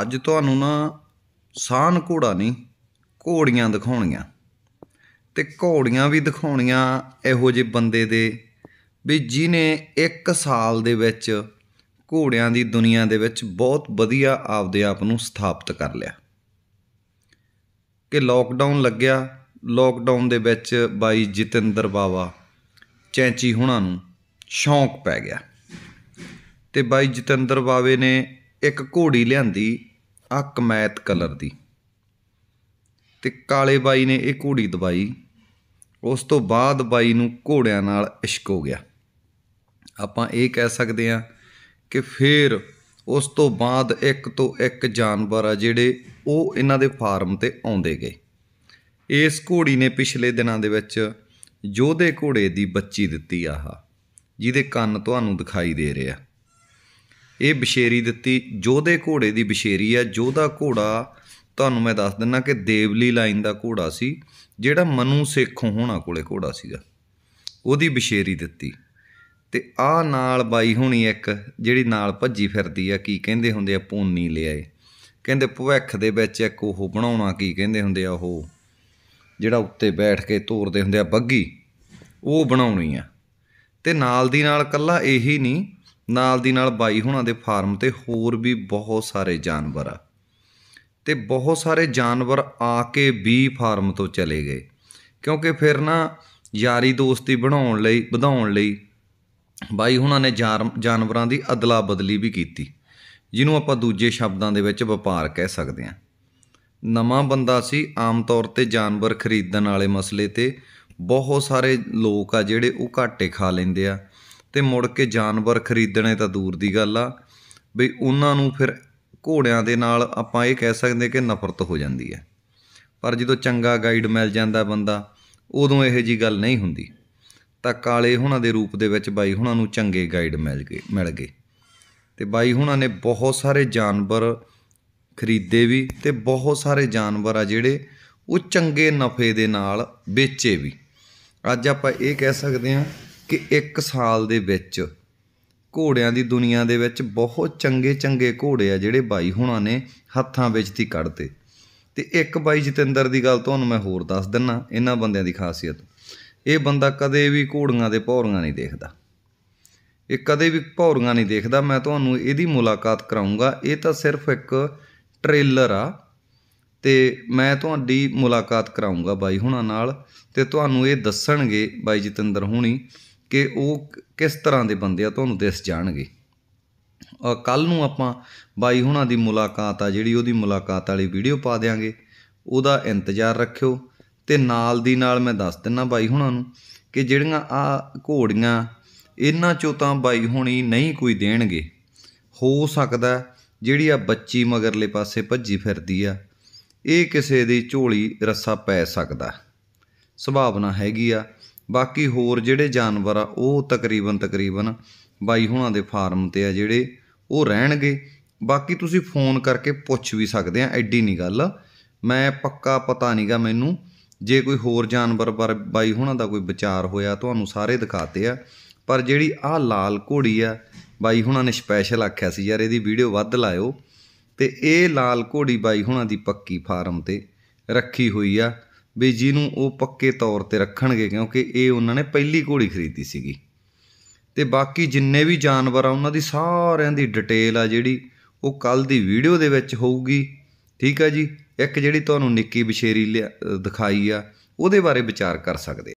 ਅੱਜ ਤੁਹਾਨੂੰ ਨਾ ਸਾਨ ਘੋੜਾ ਨਹੀਂ ਘੋੜੀਆਂ ਦਿਖਾਉਣੀਆਂ ਤੇ ਘੋੜੀਆਂ ਵੀ ਦਿਖਾਉਣੀਆਂ ਇਹੋ ਜਿਹੇ ਬੰਦੇ ਦੇ ਵੀ ਜਿਨੇ 1 ਸਾਲ ਦੇ ਵਿੱਚ ਘੋੜਿਆਂ ਦੀ ਦੁਨੀਆ ਦੇ ਵਿੱਚ ਬਹੁਤ ਵਧੀਆ ਆਪਦੇ ਆਪ ਨੂੰ ਸਥਾਪਿਤ ਕਰ ਲਿਆ ਕਿ ਲੋਕਡਾਊਨ ਲੱਗਿਆ ਲੋਕਡਾਊਨ ਦੇ ਵਿੱਚ ਬਾਈ ਜਤਿੰਦਰ ਬਾਵਾ ਚੈਂਚੀ ਹੁਣਾਂ ਨੂੰ ਸ਼ੌਂਕ ਪੈ ਗਿਆ ਤੇ ਬਾਈ ਜਤਿੰਦਰ ਬਾਵੇ ਨੇ ਇੱਕ ਘੋੜੀ ਲਿਆਂਦੀ ਆ ਕਮੈਤ ਕਲਰ ਦੀ ਤੇ ਕਾਲੇ ਬਾਈ ਨੇ ਇਹ ਘੋੜੀ ਦਵਾਈ ਉਸ ਤੋਂ ਬਾਅਦ ਬਾਈ ਨੂੰ ਘੋੜਿਆਂ ਨਾਲ ਇਸ਼ਕ ਹੋ ਗਿਆ ਆਪਾਂ ਇਹ ਕਹਿ ਸਕਦੇ ਆ ਕਿ ਫੇਰ ਉਸ ਤੋਂ ਬਾਅਦ ਇੱਕ ਤੋਂ ਇੱਕ ਜਾਨਵਰ ਆ ਜਿਹੜੇ ਉਹ ਇਹਨਾਂ ਦੇ ਫਾਰਮ ਤੇ ਆਉਂਦੇ ਗਏ ਇਸ ਘੋੜੀ ਨੇ ਪਿਛਲੇ ਦਿਨਾਂ ਦੇ ਵਿੱਚ ਯੋਧੇ ਘੋੜੇ ਦੀ ਬੱਚੀ ਦਿੱਤੀ ਆਹਾ ਜਿਹਦੇ ਕੰਨ ਤੁਹਾਨੂੰ ਦਿਖਾਈ ਦੇ ਰਿਹਾ ਇਹ ਬਸ਼ੇਰੀ ਦਿੱਤੀ ਜੋਧੇ ਘੋੜੇ ਦੀ ਬਸ਼ੇਰੀ ਆ ਜੋਧਾ ਘੋੜਾ ਤੁਹਾਨੂੰ ਮੈਂ ਦੱਸ ਦਿੰਨਾ ਕਿ ਦੇਵਲੀ ਲਾਈਨ ਦਾ ਘੋੜਾ ਸੀ ਜਿਹੜਾ ਮਨੂ ਸੇਖੋਂ ਹੋਣਾ ਕੋਲੇ ਘੋੜਾ ਸੀਗਾ ਉਹਦੀ ਬਸ਼ੇਰੀ ਦਿੱਤੀ ਤੇ ਆ ਨਾਲ ਬਾਈ ਹੋਣੀ ਇੱਕ ਜਿਹੜੀ ਨਾਲ ਭੱਜੀ ਫਿਰਦੀ ਆ ਕੀ ਕਹਿੰਦੇ ਹੁੰਦੇ ਆ ਪੂਨੀ ਲਿਆਏ ਕਹਿੰਦੇ ਭਵਿੱਖ ਦੇ ਵਿੱਚ ਇੱਕ ਉਹ ਬਣਾਉਣਾ ਕੀ ਕਹਿੰਦੇ ਹੁੰਦੇ ਆ ਉਹ ਜਿਹੜਾ ਉੱਤੇ ਬੈਠ ਕੇ ਤੋਰਦੇ ਹੁੰਦੇ ਆ ਬੱਗੀ ਉਹ ਬਣਾਉਣੀ ਆ ਤੇ ਨਾਲ ਦੀ ਨਾਲ ਕੱਲਾ ਇਹੀ ਨਹੀਂ ਨਾਲ ਦੀ ਨਾਲ ਬਾਈ ਹੁਣਾਂ ਦੇ ਫਾਰਮ ਤੇ ਹੋਰ ਵੀ ਬਹੁਤ ਸਾਰੇ ਜਾਨਵਰ ਆ ਤੇ ਬਹੁਤ ਸਾਰੇ ਜਾਨਵਰ ਆ ਕੇ ਵੀ ਫਾਰਮ ਤੋਂ ਚਲੇ ਗਏ ਕਿਉਂਕਿ ਫਿਰ ਨਾ ਯਾਰੀ ਦੋਸਤੀ ਬਣਾਉਣ ਲਈ ਵਧਾਉਣ ਲਈ ਬਾਈ ਹੁਣਾਂ ਨੇ ਜਾਨਵਰਾਂ ਦੀ ਅਦਲਾ ਬਦਲੀ ਵੀ ਕੀਤੀ ਜਿਹਨੂੰ ਆਪਾਂ ਦੂਜੇ ਸ਼ਬਦਾਂ ਦੇ ਵਿੱਚ ਵਪਾਰ ਕਹਿ ਸਕਦੇ ਹਾਂ ਨਵਾਂ ਬੰਦਾ ਸੀ ਆਮ ਤੌਰ ਤੇ ਜਾਨਵਰ ਖਰੀਦਣ ਵਾਲੇ ਮਸਲੇ ਤੇ ਬਹੁਤ ਸਾਰੇ ਲੋਕ ਆ ਜਿਹੜੇ ਉਹ ਘਾਟੇ ਖਾ ਲੈਂਦੇ ਆ ਤੇ ਮੁੜ ਕੇ ਜਾਨਵਰ ਖਰੀਦਣੇ ਤਾਂ ਦੂਰ ਦੀ ਗੱਲ ਆ ਬਈ ਉਹਨਾਂ ਨੂੰ ਫਿਰ ਘੋੜਿਆਂ ਦੇ ਨਾਲ ਆਪਾਂ ਇਹ ਕਹਿ ਸਕਦੇ ਕਿ ਨਫ਼ਰਤ ਹੋ ਜਾਂਦੀ ਹੈ ਪਰ ਜਦੋਂ ਚੰਗਾ ਗਾਈਡ ਮਿਲ ਜਾਂਦਾ ਬੰਦਾ ਉਦੋਂ ਇਹੋ ਜੀ ਗੱਲ ਨਹੀਂ ਹੁੰਦੀ ਤਾਂ ਕਾਲੇ ਹੁਣਾਂ ਦੇ ਰੂਪ ਦੇ ਵਿੱਚ ਬਾਈ ਹੁਣਾਂ ਨੂੰ ਚੰਗੇ ਗਾਈਡ ਮਿਲ ਗਏ ਮਿਲ ਗਏ ਤੇ ਬਾਈ ਹੁਣਾਂ ਨੇ ਬਹੁਤ ਸਾਰੇ ਜਾਨਵਰ ਖਰੀਦੇ ਵੀ ਤੇ ਬਹੁਤ ਸਾਰੇ ਜਾਨਵਰ ਆ ਜਿਹੜੇ ਉਹ ਚੰਗੇ ਨਫੇ ਦੇ ਨਾਲ ਵੇਚੇ ਵੀ ਅੱਜ ਆਪਾਂ ਇਹ ਕਹਿ ਸਕਦੇ ਹਾਂ ਕਿ ਇੱਕ ਸਾਲ ਦੇ ਵਿੱਚ ਘੋੜਿਆਂ ਦੀ ਦੁਨੀਆ ਦੇ ਵਿੱਚ ਬਹੁਤ ਚੰਗੇ ਚੰਗੇ ਘੋੜੇ ਆ ਜਿਹੜੇ ਬਾਈ ਹੁਣਾਂ ਨੇ ਹੱਥਾਂ ਵਿੱਚ ਦੀ ਕੱਢਦੇ ਤੇ ਇੱਕ ਬਾਈ ਜਤਿੰਦਰ ਦੀ ਗੱਲ ਤੁਹਾਨੂੰ ਮੈਂ ਹੋਰ ਦੱਸ ਦਿੰਨਾ ਇਹਨਾਂ ਬੰਦਿਆਂ ਦੀ ਖਾਸੀਅਤ ਇਹ ਬੰਦਾ ਕਦੇ ਵੀ ਘੋੜੀਆਂ ਦੇ ਭੌਰੀਆਂ ਨਹੀਂ ਦੇਖਦਾ ਇਹ ਕਦੇ ਵੀ ਭੌਰੀਆਂ ਨਹੀਂ ਦੇਖਦਾ ਮੈਂ ਤੁਹਾਨੂੰ ਇਹਦੀ ਮੁਲਾਕਾਤ ਕਰਾਉਂਗਾ ਇਹ ਤਾਂ ਸਿਰਫ ਇੱਕ ਟ੍ਰੇਲਰ ਆ ਤੇ ਮੈਂ ਤੁਹਾਡੀ ਮੁਲਾਕਾਤ ਕਰਾਉਂਗਾ ਬਾਈ ਹੁਣਾਂ ਨਾਲ ਤੇ ਤੁਹਾਨੂੰ ਇਹ ਦੱਸਣਗੇ ਬਾਈ ਜਤਿੰਦਰ ਹੁਣੀ ਕਿ ਉਹ ਕਿਸ ਤਰ੍ਹਾਂ ਦੇ ਬੰਦੇ ਆ ਤੁਹਾਨੂੰ ਦਿਸ ਜਾਣਗੇ ਕੱਲ ਨੂੰ ਆਪਾਂ ਬਾਈ ਹੁਣਾਂ ਦੀ ਮੁਲਾਕਾਤ ਆ ਜਿਹੜੀ ਉਹਦੀ ਮੁਲਾਕਾਤ ਵਾਲੀ ਵੀਡੀਓ ਪਾ ਦੇਾਂਗੇ ਉਹਦਾ ਇੰਤਜ਼ਾਰ ਰੱਖਿਓ ਤੇ ਨਾਲ ਦੀ ਨਾਲ ਮੈਂ ਦੱਸ ਦਿੰਨਾ ਬਾਈ ਹੁਣਾਂ ਨੂੰ ਕਿ ਜਿਹੜੀਆਂ ਆ ਘੋੜੀਆਂ ਇਹਨਾਂ ਚੋਂ ਤਾਂ ਬਾਈ ਹੁਣੀ ਨਹੀਂ ਕੋਈ ਦੇਣਗੇ ਹੋ ਸਕਦਾ ਜਿਹੜੀ ਆ ਬੱਚੀ ਮਗਰਲੇ ਪਾਸੇ ਭੱਜੀ ਫਿਰਦੀ ਆ ਇਹ ਕਿਸੇ ਦੀ ਝੋਲੀ ਰੱਸਾ ਪੈ ਸਕਦਾ ਸੰਭਾਵਨਾ ਹੈਗੀ ਆ ਬਾਕੀ ਹੋਰ ਜਿਹੜੇ ਜਾਨਵਰ ਆ ਉਹ ਤਕਰੀਬਨ ਤਕਰੀਬਨ ਬਾਈ ਹੁਣਾਂ ਦੇ ਫਾਰਮ ਤੇ ਆ ਜਿਹੜੇ ਉਹ ਰਹਿਣਗੇ ਬਾਕੀ ਤੁਸੀਂ ਫੋਨ ਕਰਕੇ ਪੁੱਛ ਵੀ ਸਕਦੇ ਆ ਐਡੀ ਨਹੀਂ ਗੱਲ ਮੈਂ ਪੱਕਾ ਪਤਾ ਨਹੀਂਗਾ ਮੈਨੂੰ ਜੇ ਕੋਈ ਹੋਰ ਜਾਨਵਰ ਪਰ ਬਾਈ ਹੁਣਾਂ ਦਾ ਕੋਈ ਵਿਚਾਰ ਹੋਇਆ ਤੁਹਾਨੂੰ ਸਾਰੇ ਦਿਖਾਤੇ ਆ ਪਰ ਜਿਹੜੀ ਆ ਲਾਲ ਘੋੜੀ ਆ ਬਾਈ ਹੁਣਾਂ ਨੇ ਸਪੈਸ਼ਲ ਆਖਿਆ ਸੀ ਯਾਰ ਇਹਦੀ ਵੀਡੀਓ ਵੱਧ ਲਾਇਓ ਤੇ ਇਹ ਲਾਲ ਘੋੜੀ ਬਾਈ ਹੁਣਾਂ ਦੀ ਪੱਕੀ ਫਾਰਮ ਤੇ ਰੱਖੀ ਹੋਈ ਆ ਵੀ ਜਿਹਨੂੰ ਉਹ ਪੱਕੇ ਤੌਰ ਤੇ ਰੱਖਣਗੇ ਕਿਉਂਕਿ ਇਹ ਉਹਨਾਂ ਨੇ ਪਹਿਲੀ ਘੋੜੀ ਖਰੀਦੀ ਸੀਗੀ ਤੇ ਬਾਕੀ ਜਿੰਨੇ ਵੀ ਜਾਨਵਰ ਆ ਉਹਨਾਂ ਦੀ ਸਾਰਿਆਂ ਦੀ ਡਿਟੇਲ ਆ ਜਿਹੜੀ ਉਹ ਕੱਲ ਦੀ ਵੀਡੀਓ ਦੇ ਵਿੱਚ ਹੋਊਗੀ ਠੀਕ ਆ ਜੀ ਇੱਕ ਜਿਹੜੀ ਤੁਹਾਨੂੰ ਨਿੱਕੀ ਬਸ਼ੇਰੀ ਦਿਖਾਈ ਆ ਉਹਦੇ ਬਾਰੇ ਵਿਚਾਰ ਕਰ ਸਕਦੇ